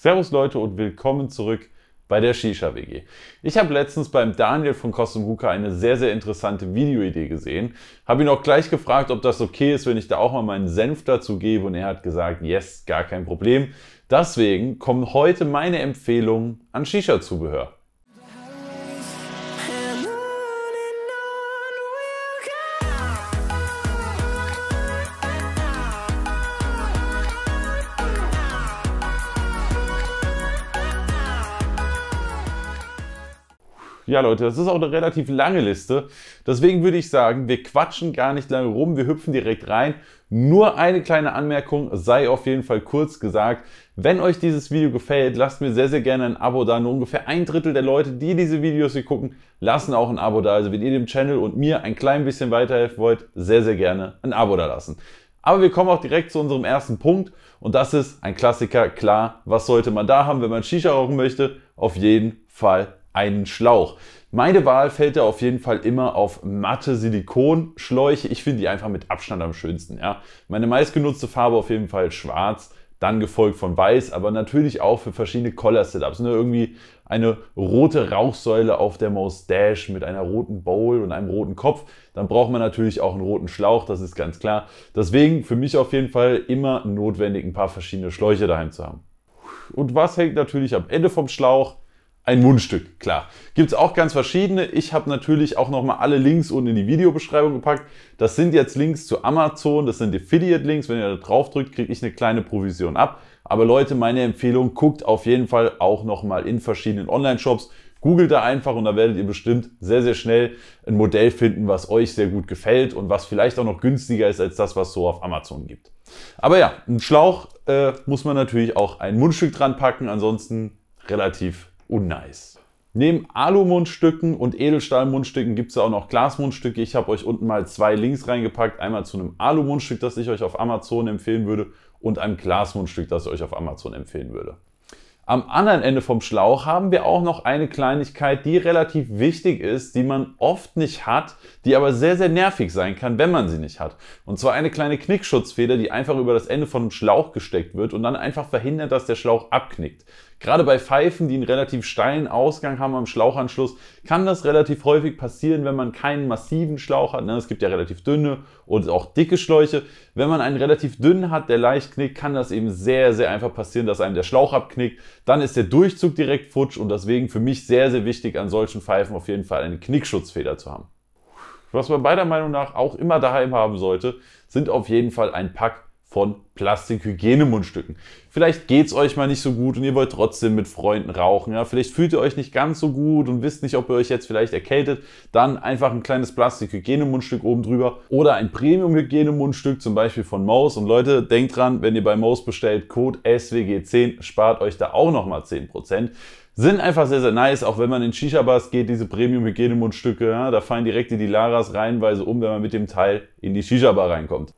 Servus Leute und willkommen zurück bei der Shisha WG. Ich habe letztens beim Daniel von Huka eine sehr, sehr interessante Videoidee gesehen. Habe ihn auch gleich gefragt, ob das okay ist, wenn ich da auch mal meinen Senf dazu gebe und er hat gesagt, yes, gar kein Problem. Deswegen kommen heute meine Empfehlungen an Shisha-Zubehör. Ja, Leute, das ist auch eine relativ lange Liste. Deswegen würde ich sagen, wir quatschen gar nicht lange rum, wir hüpfen direkt rein. Nur eine kleine Anmerkung sei auf jeden Fall kurz gesagt. Wenn euch dieses Video gefällt, lasst mir sehr, sehr gerne ein Abo da. Nur ungefähr ein Drittel der Leute, die diese Videos hier gucken, lassen auch ein Abo da. Also wenn ihr dem Channel und mir ein klein bisschen weiterhelfen wollt, sehr, sehr gerne ein Abo da lassen. Aber wir kommen auch direkt zu unserem ersten Punkt und das ist ein Klassiker, klar, was sollte man da haben, wenn man Shisha rauchen möchte? Auf jeden Fall einen Schlauch. Meine Wahl fällt da auf jeden Fall immer auf matte Silikonschläuche. Ich finde die einfach mit Abstand am schönsten. Ja. Meine meistgenutzte Farbe auf jeden Fall schwarz, dann gefolgt von weiß, aber natürlich auch für verschiedene Collar-Setups. Ne? Irgendwie eine rote Rauchsäule auf der Mustache mit einer roten Bowl und einem roten Kopf. Dann braucht man natürlich auch einen roten Schlauch, das ist ganz klar. Deswegen für mich auf jeden Fall immer notwendig, ein paar verschiedene Schläuche daheim zu haben. Und was hängt natürlich am Ende vom Schlauch? ein Mundstück, klar. Gibt es auch ganz verschiedene. Ich habe natürlich auch nochmal alle Links unten in die Videobeschreibung gepackt. Das sind jetzt Links zu Amazon, das sind Affiliate-Links. Wenn ihr da drauf drückt, kriege ich eine kleine Provision ab. Aber Leute, meine Empfehlung, guckt auf jeden Fall auch nochmal in verschiedenen Online-Shops. Googelt da einfach und da werdet ihr bestimmt sehr, sehr schnell ein Modell finden, was euch sehr gut gefällt und was vielleicht auch noch günstiger ist als das, was so auf Amazon gibt. Aber ja, ein Schlauch äh, muss man natürlich auch ein Mundstück dran packen, ansonsten relativ unnice. Neben Alu-Mundstücken und Edelstahl-Mundstücken gibt es ja auch noch Glas-Mundstücke. Ich habe euch unten mal zwei Links reingepackt. Einmal zu einem Alu-Mundstück, das ich euch auf Amazon empfehlen würde und einem Glas-Mundstück, das ich euch auf Amazon empfehlen würde. Am anderen Ende vom Schlauch haben wir auch noch eine Kleinigkeit, die relativ wichtig ist, die man oft nicht hat, die aber sehr, sehr nervig sein kann, wenn man sie nicht hat. Und zwar eine kleine Knickschutzfeder, die einfach über das Ende von einem Schlauch gesteckt wird und dann einfach verhindert, dass der Schlauch abknickt. Gerade bei Pfeifen, die einen relativ steilen Ausgang haben am Schlauchanschluss, kann das relativ häufig passieren, wenn man keinen massiven Schlauch hat. Ne? Es gibt ja relativ dünne und auch dicke Schläuche. Wenn man einen relativ dünnen hat, der leicht knickt, kann das eben sehr, sehr einfach passieren, dass einem der Schlauch abknickt. Dann ist der Durchzug direkt futsch und deswegen für mich sehr, sehr wichtig, an solchen Pfeifen auf jeden Fall einen Knickschutzfeder zu haben. Was man beider Meinung nach auch immer daheim haben sollte, sind auf jeden Fall ein Pack von Plastikhygienemundstücken. Vielleicht geht's euch mal nicht so gut und ihr wollt trotzdem mit Freunden rauchen. Ja? Vielleicht fühlt ihr euch nicht ganz so gut und wisst nicht, ob ihr euch jetzt vielleicht erkältet. Dann einfach ein kleines Plastikhygienemundstück oben drüber oder ein Premium-Hygienemundstück, zum Beispiel von Mouse. Und Leute, denkt dran, wenn ihr bei Mouse bestellt, Code SWG10, spart euch da auch nochmal 10% sind einfach sehr, sehr nice, auch wenn man in Shisha-Bars geht, diese Premium-Hygienemundstücke, ja, da fallen direkt die Laras reihenweise um, wenn man mit dem Teil in die Shisha-Bar reinkommt.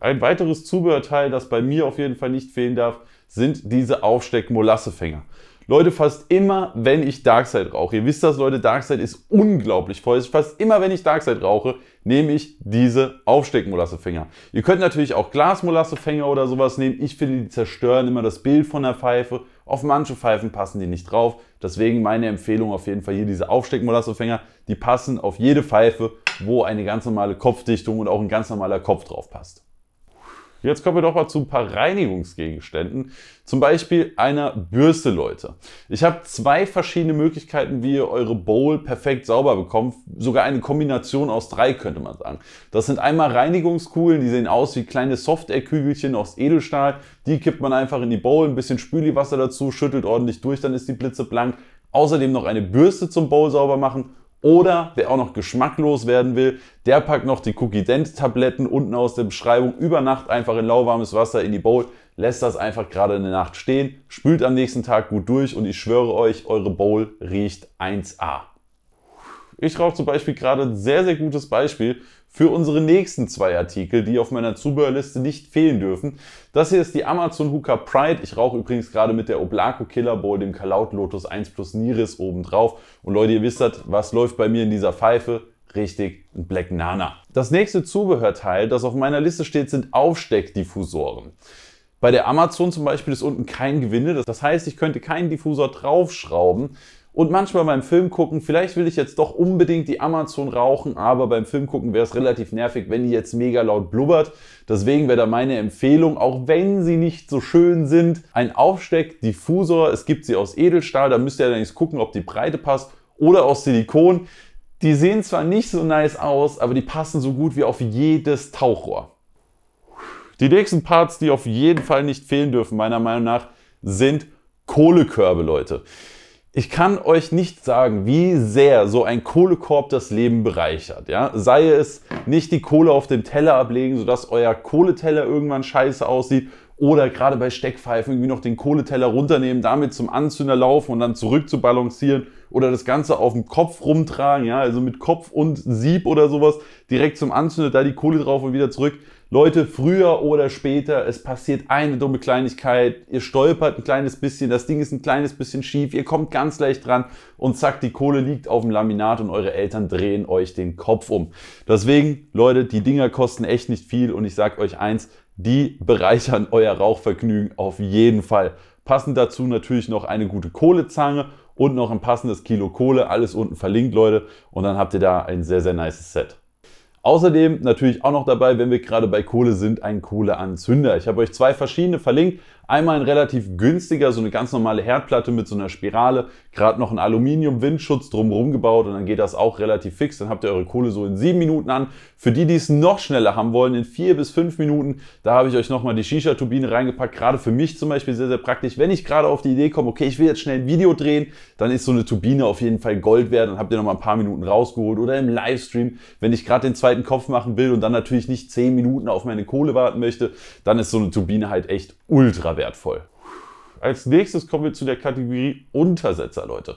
Ein weiteres Zubehörteil, das bei mir auf jeden Fall nicht fehlen darf, sind diese Aufsteckmolassefänger. Leute, fast immer, wenn ich Darkseid rauche, ihr wisst das, Leute, Darkseid ist unglaublich voll. Also fast immer, wenn ich Darkseid rauche, nehme ich diese Aufsteckmolassefänger. Ihr könnt natürlich auch Glasmolassefänger oder sowas nehmen. Ich finde, die zerstören immer das Bild von der Pfeife. Auf manche Pfeifen passen die nicht drauf. Deswegen meine Empfehlung auf jeden Fall hier diese Aufsteckmolassefänger. Die passen auf jede Pfeife wo eine ganz normale Kopfdichtung und auch ein ganz normaler Kopf drauf passt. Jetzt kommen wir doch mal zu ein paar Reinigungsgegenständen. Zum Beispiel einer Bürste, Leute. Ich habe zwei verschiedene Möglichkeiten, wie ihr eure Bowl perfekt sauber bekommt. Sogar eine Kombination aus drei, könnte man sagen. Das sind einmal Reinigungskugeln, die sehen aus wie kleine Softair-Kügelchen aus Edelstahl. Die kippt man einfach in die Bowl, ein bisschen Spüliwasser dazu, schüttelt ordentlich durch, dann ist die Blitze blank. Außerdem noch eine Bürste zum Bowl sauber machen oder wer auch noch geschmacklos werden will, der packt noch die Cookie Dent Tabletten unten aus der Beschreibung über Nacht einfach in lauwarmes Wasser in die Bowl, lässt das einfach gerade in der Nacht stehen, spült am nächsten Tag gut durch und ich schwöre euch, eure Bowl riecht 1A. Ich rauche zum Beispiel gerade ein sehr, sehr gutes Beispiel für unsere nächsten zwei Artikel, die auf meiner Zubehörliste nicht fehlen dürfen. Das hier ist die Amazon Hooker Pride. Ich rauche übrigens gerade mit der Oblaco Killer Bowl, dem Kalaut Lotus 1 Plus Niris obendrauf. Und Leute, ihr wisst das, was läuft bei mir in dieser Pfeife? Richtig, ein Black Nana. Das nächste Zubehörteil, das auf meiner Liste steht, sind Aufsteckdiffusoren. Bei der Amazon zum Beispiel ist unten kein Gewinde, das heißt, ich könnte keinen Diffusor draufschrauben und manchmal beim Film gucken, vielleicht will ich jetzt doch unbedingt die Amazon rauchen, aber beim Film gucken wäre es relativ nervig, wenn die jetzt mega laut blubbert. Deswegen wäre da meine Empfehlung, auch wenn sie nicht so schön sind, ein Aufsteckdiffusor. Es gibt sie aus Edelstahl, da müsst ihr allerdings gucken, ob die Breite passt oder aus Silikon. Die sehen zwar nicht so nice aus, aber die passen so gut wie auf jedes Tauchrohr. Die nächsten Parts, die auf jeden Fall nicht fehlen dürfen, meiner Meinung nach, sind Kohlekörbe, Leute. Ich kann euch nicht sagen, wie sehr so ein Kohlekorb das Leben bereichert. Ja? Sei es nicht die Kohle auf dem Teller ablegen, sodass euer Kohleteller irgendwann scheiße aussieht. Oder gerade bei Steckpfeifen irgendwie noch den Kohleteller runternehmen, damit zum Anzünder laufen und dann zurück zu balancieren. Oder das Ganze auf dem Kopf rumtragen, ja, also mit Kopf und Sieb oder sowas direkt zum Anzünder, da die Kohle drauf und wieder zurück. Leute, früher oder später, es passiert eine dumme Kleinigkeit, ihr stolpert ein kleines bisschen, das Ding ist ein kleines bisschen schief, ihr kommt ganz leicht dran und zack, die Kohle liegt auf dem Laminat und eure Eltern drehen euch den Kopf um. Deswegen, Leute, die Dinger kosten echt nicht viel und ich sag euch eins, die bereichern euer Rauchvergnügen auf jeden Fall. Passend dazu natürlich noch eine gute Kohlezange und noch ein passendes Kilo Kohle, alles unten verlinkt, Leute, und dann habt ihr da ein sehr, sehr nices Set. Außerdem natürlich auch noch dabei, wenn wir gerade bei Kohle sind, ein Kohleanzünder. Ich habe euch zwei verschiedene verlinkt. Einmal ein relativ günstiger, so eine ganz normale Herdplatte mit so einer Spirale, gerade noch ein Aluminium-Windschutz drumherum gebaut und dann geht das auch relativ fix. Dann habt ihr eure Kohle so in sieben Minuten an. Für die, die es noch schneller haben wollen, in vier bis fünf Minuten, da habe ich euch nochmal die Shisha-Turbine reingepackt. Gerade für mich zum Beispiel sehr, sehr praktisch. Wenn ich gerade auf die Idee komme, okay, ich will jetzt schnell ein Video drehen, dann ist so eine Turbine auf jeden Fall Gold wert. Dann habt ihr nochmal ein paar Minuten rausgeholt oder im Livestream, wenn ich gerade den zweiten zweiten Kopf machen will und dann natürlich nicht zehn Minuten auf meine Kohle warten möchte, dann ist so eine Turbine halt echt ultra wertvoll. Als nächstes kommen wir zu der Kategorie Untersetzer, Leute.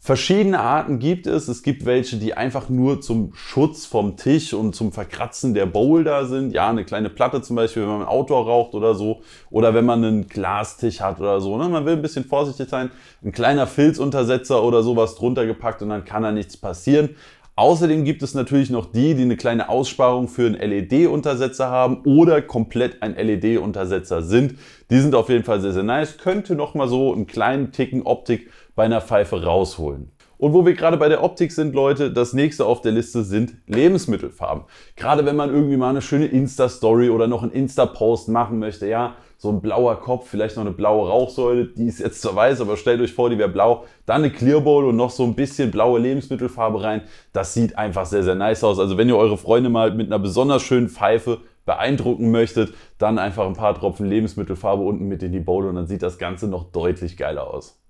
Verschiedene Arten gibt es. Es gibt welche, die einfach nur zum Schutz vom Tisch und zum Verkratzen der Bowl da sind. Ja, eine kleine Platte zum Beispiel, wenn man Outdoor raucht oder so. Oder wenn man einen Glastisch hat oder so. Ne? Man will ein bisschen vorsichtig sein. Ein kleiner Filzuntersetzer oder sowas drunter gepackt und dann kann da nichts passieren. Außerdem gibt es natürlich noch die, die eine kleine Aussparung für einen LED-Untersetzer haben oder komplett ein LED-Untersetzer sind. Die sind auf jeden Fall sehr, sehr nice. Könnte nochmal so einen kleinen Ticken Optik bei einer Pfeife rausholen. Und wo wir gerade bei der Optik sind, Leute, das nächste auf der Liste sind Lebensmittelfarben. Gerade wenn man irgendwie mal eine schöne Insta-Story oder noch einen Insta-Post machen möchte, ja, so ein blauer Kopf, vielleicht noch eine blaue Rauchsäule, die ist jetzt zwar weiß, aber stellt euch vor, die wäre blau. Dann eine Clear Bowl und noch so ein bisschen blaue Lebensmittelfarbe rein. Das sieht einfach sehr, sehr nice aus. Also wenn ihr eure Freunde mal mit einer besonders schönen Pfeife beeindrucken möchtet, dann einfach ein paar Tropfen Lebensmittelfarbe unten mit in die Bowl und dann sieht das Ganze noch deutlich geiler aus.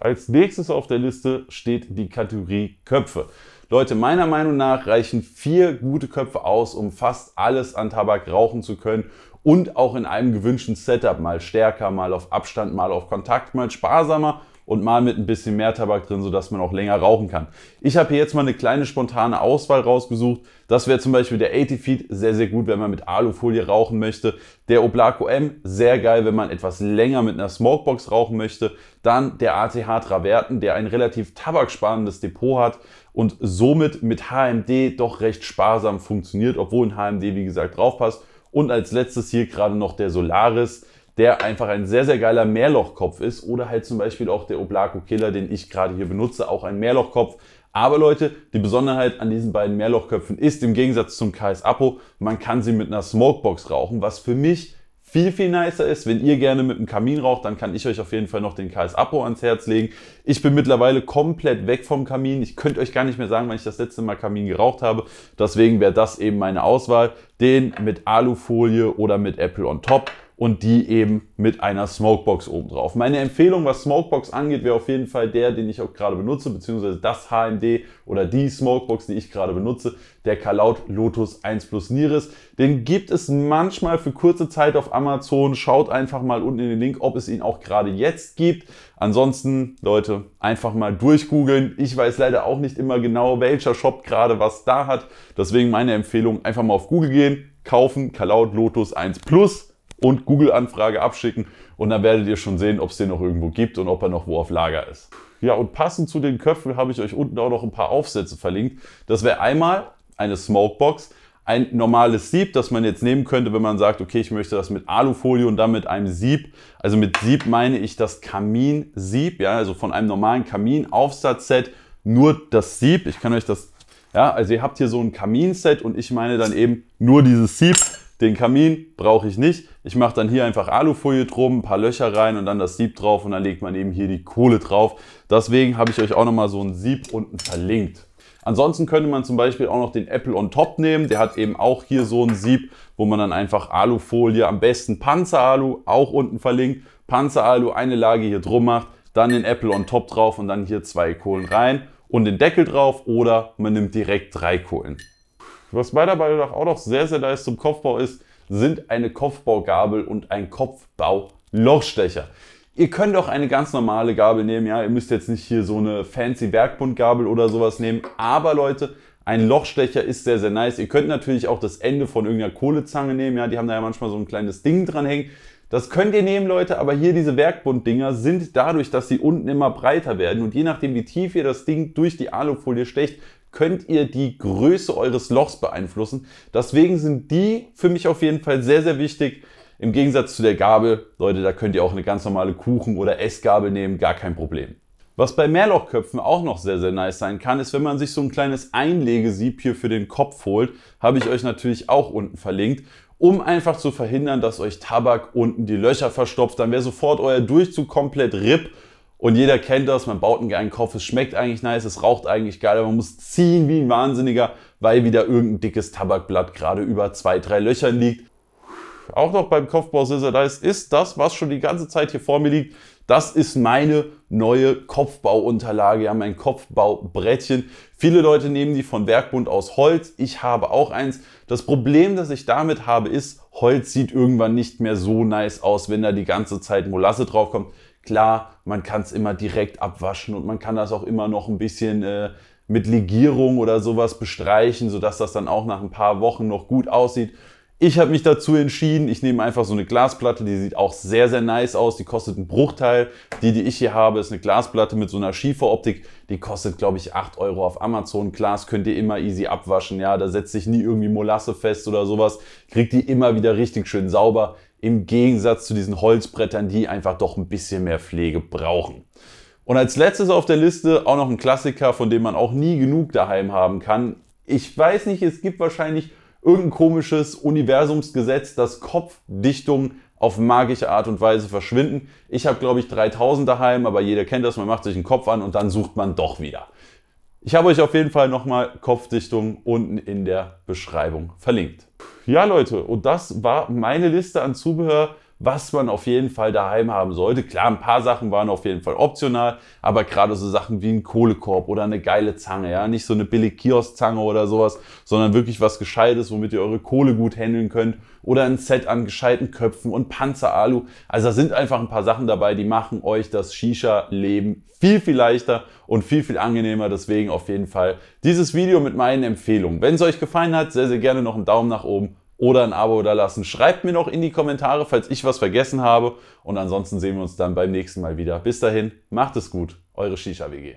Als nächstes auf der Liste steht die Kategorie Köpfe. Leute, meiner Meinung nach reichen vier gute Köpfe aus, um fast alles an Tabak rauchen zu können und auch in einem gewünschten Setup, mal stärker, mal auf Abstand, mal auf Kontakt, mal sparsamer und mal mit ein bisschen mehr Tabak drin, sodass man auch länger rauchen kann. Ich habe hier jetzt mal eine kleine spontane Auswahl rausgesucht. Das wäre zum Beispiel der 80 Feet, sehr, sehr gut, wenn man mit Alufolie rauchen möchte. Der Oblaco M, sehr geil, wenn man etwas länger mit einer Smokebox rauchen möchte. Dann der ATH Traverten, der ein relativ tabaksparendes Depot hat und somit mit HMD doch recht sparsam funktioniert, obwohl ein HMD, wie gesagt, draufpasst. Und als letztes hier gerade noch der Solaris, der einfach ein sehr, sehr geiler Mehrlochkopf ist. Oder halt zum Beispiel auch der Oblaco Killer, den ich gerade hier benutze, auch ein Mehrlochkopf. Aber Leute, die Besonderheit an diesen beiden Mehrlochköpfen ist, im Gegensatz zum KS Apo, man kann sie mit einer Smokebox rauchen, was für mich viel, viel nicer ist. Wenn ihr gerne mit dem Kamin raucht, dann kann ich euch auf jeden Fall noch den KS Apo ans Herz legen. Ich bin mittlerweile komplett weg vom Kamin. Ich könnte euch gar nicht mehr sagen, wann ich das letzte Mal Kamin geraucht habe. Deswegen wäre das eben meine Auswahl. Den mit Alufolie oder mit Apple on top und die eben mit einer Smokebox obendrauf. Meine Empfehlung, was Smokebox angeht, wäre auf jeden Fall der, den ich auch gerade benutze, beziehungsweise das HMD oder die Smokebox, die ich gerade benutze, der Kalaut Lotus 1 Plus Niris. Den gibt es manchmal für kurze Zeit auf Amazon. Schaut einfach mal unten in den Link, ob es ihn auch gerade jetzt gibt. Ansonsten, Leute, einfach mal durchgoogeln. Ich weiß leider auch nicht immer genau, welcher Shop gerade was da hat. Deswegen meine Empfehlung, einfach mal auf Google gehen, kaufen, Kalaut Lotus 1 Plus und Google-Anfrage abschicken und dann werdet ihr schon sehen, ob es den noch irgendwo gibt und ob er noch wo auf Lager ist. Ja, und passend zu den Köpfen habe ich euch unten auch noch ein paar Aufsätze verlinkt. Das wäre einmal eine Smokebox, ein normales Sieb, das man jetzt nehmen könnte, wenn man sagt, okay, ich möchte das mit Alufolie und dann mit einem Sieb. Also mit Sieb meine ich das Kaminsieb, ja, also von einem normalen Kaminaufsatzset nur das Sieb. Ich kann euch das, ja, also ihr habt hier so ein Kaminset und ich meine dann eben nur dieses Sieb den Kamin brauche ich nicht. Ich mache dann hier einfach Alufolie drum, ein paar Löcher rein und dann das Sieb drauf und dann legt man eben hier die Kohle drauf. Deswegen habe ich euch auch nochmal so ein Sieb unten verlinkt. Ansonsten könnte man zum Beispiel auch noch den Apple on Top nehmen. Der hat eben auch hier so ein Sieb, wo man dann einfach Alufolie, am besten Panzeralu, auch unten verlinkt. Panzeralu, eine Lage hier drum macht, dann den Apple on Top drauf und dann hier zwei Kohlen rein und den Deckel drauf oder man nimmt direkt drei Kohlen. Was meiner Meinung nach auch noch sehr, sehr nice zum Kopfbau ist, sind eine Kopfbaugabel und ein Kopfbau-Lochstecher. Ihr könnt auch eine ganz normale Gabel nehmen, ja, ihr müsst jetzt nicht hier so eine fancy Werkbundgabel oder sowas nehmen, aber Leute, ein Lochstecher ist sehr, sehr nice. Ihr könnt natürlich auch das Ende von irgendeiner Kohlezange nehmen, ja, die haben da ja manchmal so ein kleines Ding dran hängen. Das könnt ihr nehmen, Leute, aber hier diese Werkbunddinger sind dadurch, dass sie unten immer breiter werden und je nachdem, wie tief ihr das Ding durch die Alufolie stecht, könnt ihr die Größe eures Lochs beeinflussen. Deswegen sind die für mich auf jeden Fall sehr, sehr wichtig. Im Gegensatz zu der Gabel, Leute, da könnt ihr auch eine ganz normale Kuchen- oder Essgabel nehmen, gar kein Problem. Was bei Mehrlochköpfen auch noch sehr, sehr nice sein kann, ist, wenn man sich so ein kleines Einlegesieb hier für den Kopf holt, habe ich euch natürlich auch unten verlinkt um einfach zu verhindern, dass euch Tabak unten die Löcher verstopft. Dann wäre sofort euer Durchzug komplett RIP. Und jeder kennt das, man baut einen geilen Kopf, es schmeckt eigentlich nice, es raucht eigentlich geil, aber man muss ziehen wie ein Wahnsinniger, weil wieder irgendein dickes Tabakblatt gerade über zwei, drei Löchern liegt. Auch noch beim Kopfbau Scissor Dice ist das, was schon die ganze Zeit hier vor mir liegt, das ist meine neue Kopfbauunterlage. Wir haben ein Kopfbaubrettchen. Viele Leute nehmen die von Werkbund aus Holz. Ich habe auch eins. Das Problem, das ich damit habe, ist, Holz sieht irgendwann nicht mehr so nice aus, wenn da die ganze Zeit Molasse draufkommt. Klar, man kann es immer direkt abwaschen und man kann das auch immer noch ein bisschen äh, mit Legierung oder sowas bestreichen, sodass das dann auch nach ein paar Wochen noch gut aussieht. Ich habe mich dazu entschieden, ich nehme einfach so eine Glasplatte, die sieht auch sehr, sehr nice aus. Die kostet einen Bruchteil. Die, die ich hier habe, ist eine Glasplatte mit so einer Schieferoptik. Die kostet, glaube ich, 8 Euro auf Amazon. Glas könnt ihr immer easy abwaschen. Ja, da setzt sich nie irgendwie Molasse fest oder sowas. Kriegt die immer wieder richtig schön sauber. Im Gegensatz zu diesen Holzbrettern, die einfach doch ein bisschen mehr Pflege brauchen. Und als letztes auf der Liste auch noch ein Klassiker, von dem man auch nie genug daheim haben kann. Ich weiß nicht, es gibt wahrscheinlich irgendein komisches Universumsgesetz, dass Kopfdichtungen auf magische Art und Weise verschwinden. Ich habe, glaube ich, 3000 daheim, aber jeder kennt das, man macht sich einen Kopf an und dann sucht man doch wieder. Ich habe euch auf jeden Fall nochmal Kopfdichtung unten in der Beschreibung verlinkt. Ja Leute, und das war meine Liste an Zubehör, was man auf jeden Fall daheim haben sollte. Klar, ein paar Sachen waren auf jeden Fall optional, aber gerade so Sachen wie ein Kohlekorb oder eine geile Zange, ja, nicht so eine billige Kiosk-Zange oder sowas, sondern wirklich was Gescheites, womit ihr eure Kohle gut handeln könnt oder ein Set an gescheiten Köpfen und Panzeralu. Also da sind einfach ein paar Sachen dabei, die machen euch das Shisha-Leben viel, viel leichter und viel, viel angenehmer. Deswegen auf jeden Fall dieses Video mit meinen Empfehlungen. Wenn es euch gefallen hat, sehr, sehr gerne noch einen Daumen nach oben oder ein Abo da lassen. Schreibt mir noch in die Kommentare, falls ich was vergessen habe. Und ansonsten sehen wir uns dann beim nächsten Mal wieder. Bis dahin, macht es gut, eure Shisha WG.